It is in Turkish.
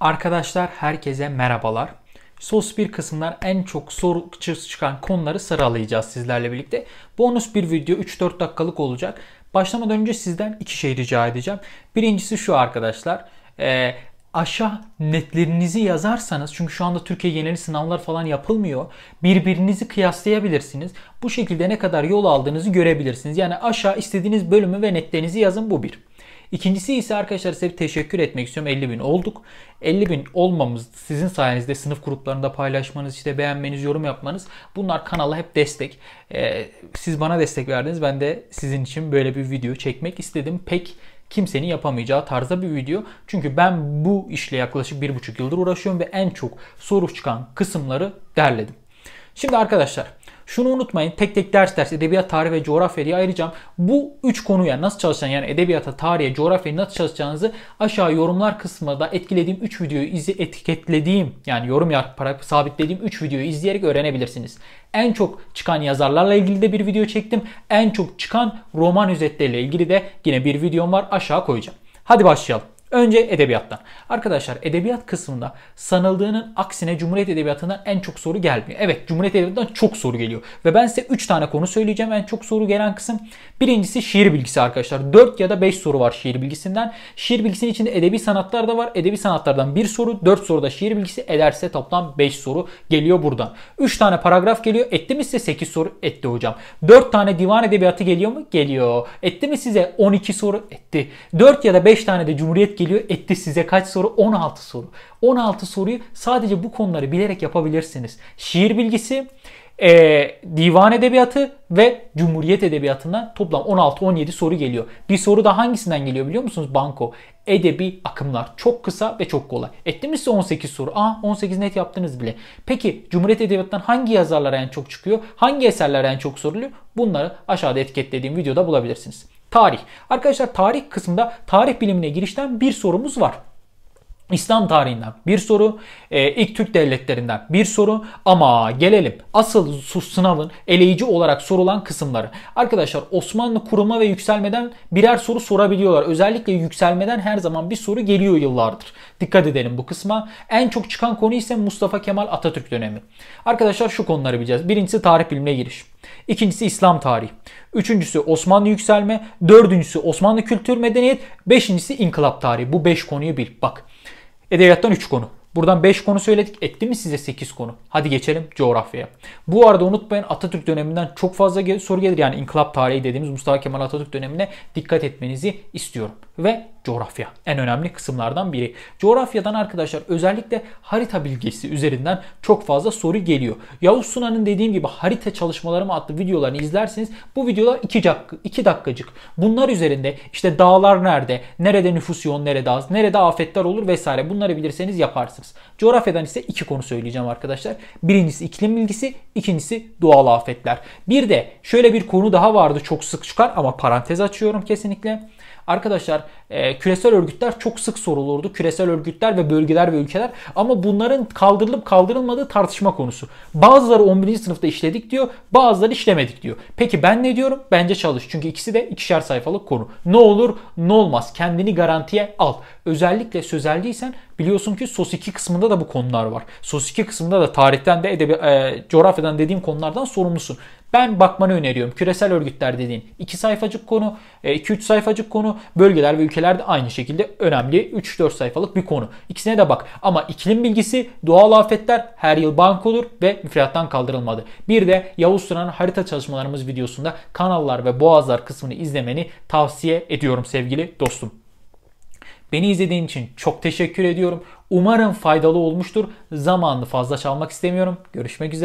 Arkadaşlar herkese merhabalar. Sos bir kısımdan en çok soru çıkan konuları sıralayacağız sizlerle birlikte. Bonus bir video 3-4 dakikalık olacak. Başlamadan önce sizden iki şey rica edeceğim. Birincisi şu arkadaşlar. E, aşağı netlerinizi yazarsanız çünkü şu anda Türkiye geneli sınavlar falan yapılmıyor. Birbirinizi kıyaslayabilirsiniz. Bu şekilde ne kadar yol aldığınızı görebilirsiniz. Yani aşağı istediğiniz bölümü ve netlerinizi yazın bu bir. İkincisi ise arkadaşlar size bir teşekkür etmek istiyorum. 50 bin olduk. 50 bin olmamız sizin sayenizde sınıf gruplarında paylaşmanız, işte beğenmeniz, yorum yapmanız bunlar kanala hep destek. Ee, siz bana destek verdiniz. Ben de sizin için böyle bir video çekmek istedim. Pek kimsenin yapamayacağı tarzda bir video. Çünkü ben bu işle yaklaşık bir buçuk yıldır uğraşıyorum ve en çok soru çıkan kısımları derledim. Şimdi arkadaşlar şunu unutmayın tek tek ders ders edebiyat, tarih ve coğrafya diye ayıracağım. Bu üç konuya nasıl çalışan yani edebiyata, tarihe, coğrafyaya nasıl çalışacağınızı aşağı yorumlar kısmında etkilediğim 3 videoyu izi etiketlediğim yani yorum yaparak sabitlediğim 3 videoyu izleyerek öğrenebilirsiniz. En çok çıkan yazarlarla ilgili de bir video çektim. En çok çıkan roman özetleriyle ilgili de yine bir videom var aşağı koyacağım. Hadi başlayalım. Önce edebiyattan. Arkadaşlar edebiyat kısmında sanıldığının aksine Cumhuriyet Edebiyatı'ndan en çok soru gelmiyor. Evet Cumhuriyet Edebiyatı'ndan çok soru geliyor. Ve ben size 3 tane konu söyleyeceğim en çok soru gelen kısım. Birincisi şiir bilgisi arkadaşlar. 4 ya da 5 soru var şiir bilgisinden. Şiir bilgisinin içinde edebi sanatlar da var. Edebi sanatlardan 1 soru, 4 soruda şiir bilgisi ederse toplam 5 soru geliyor buradan. 3 tane paragraf geliyor. Etti mi size 8 soru? Etti hocam. 4 tane divan edebiyatı geliyor mu? Geliyor. Etti mi size 12 soru? Etti. 4 ya da 5 tane de Cumhuriyet geliyor etti size kaç soru? 16 soru. 16 soruyu sadece bu konuları bilerek yapabilirsiniz. Şiir bilgisi, e, divan edebiyatı ve cumhuriyet edebiyatından toplam 16-17 soru geliyor. Bir soru da hangisinden geliyor biliyor musunuz? Banko. Edebi akımlar. Çok kısa ve çok kolay. Etti mi size 18 soru? Aa 18 net yaptınız bile. Peki Cumhuriyet Edebiyatı'ndan hangi yazarlar en çok çıkıyor? Hangi eserler en çok soruluyor? Bunları aşağıda etiketlediğim videoda bulabilirsiniz. Tarih. Arkadaşlar tarih kısmında tarih bilimine girişten bir sorumuz var. İslam tarihinden bir soru, e, ilk Türk devletlerinden bir soru ama gelelim asıl sınavın eleyici olarak sorulan kısımları. Arkadaşlar Osmanlı kuruma ve yükselmeden birer soru sorabiliyorlar. Özellikle yükselmeden her zaman bir soru geliyor yıllardır. Dikkat edelim bu kısma. En çok çıkan konu ise Mustafa Kemal Atatürk dönemi. Arkadaşlar şu konuları bileceğiz. Birincisi tarih bilimine giriş. İkincisi İslam tarihi. Üçüncüsü Osmanlı yükselme. Dördüncüsü Osmanlı kültür medeniyet. Beşincisi inkılap tarihi. Bu beş konuyu bil. Bak edebiyattan üç konu. Buradan 5 konu söyledik. etti mi size 8 konu? Hadi geçelim coğrafyaya. Bu arada unutmayın Atatürk döneminden çok fazla soru gelir. Yani inkılap tarihi dediğimiz Mustafa Kemal Atatürk dönemine dikkat etmenizi istiyorum. Ve coğrafya. En önemli kısımlardan biri. Coğrafyadan arkadaşlar özellikle harita bilgisi üzerinden çok fazla soru geliyor. Yavuz Sunan'ın dediğim gibi harita çalışmalarımı adlı videolarını izlerseniz bu videolar 2 dakika, iki dakikacık. Bunlar üzerinde işte dağlar nerede, nerede nüfus yoğun, nerede az, nerede afetler olur vesaire bunları bilirseniz yaparsınız. Coğrafyadan ise iki konu söyleyeceğim arkadaşlar. Birincisi iklim bilgisi, ikincisi doğal afetler. Bir de şöyle bir konu daha vardı çok sık çıkar ama parantez açıyorum kesinlikle. Arkadaşlar e, küresel örgütler çok sık sorulurdu. Küresel örgütler ve bölgeler ve ülkeler ama bunların kaldırılıp kaldırılmadığı tartışma konusu. Bazıları 11. sınıfta işledik diyor, bazıları işlemedik diyor. Peki ben ne diyorum? Bence çalış. Çünkü ikisi de ikişer sayfalık konu. Ne olur ne olmaz. Kendini garantiye al. Özellikle sözel değilsen. Biliyorsun ki SOS 2 kısmında da bu konular var. SOS 2 kısmında da tarihten de edebi, e, coğrafyadan dediğim konulardan sorumlusun. Ben bakmanı öneriyorum. Küresel örgütler dediğin 2 sayfacık konu, 2-3 e, sayfacık konu, bölgeler ve ülkeler de aynı şekilde önemli 3-4 sayfalık bir konu. İkisine de bak. Ama iklim bilgisi, doğal afetler her yıl bank olur ve müfredattan kaldırılmadı. Bir de Yavuz Turan'ın harita çalışmalarımız videosunda kanallar ve boğazlar kısmını izlemeni tavsiye ediyorum sevgili dostum. Beni izlediğin için çok teşekkür ediyorum. Umarım faydalı olmuştur. Zamanını fazla çalmak istemiyorum. Görüşmek üzere.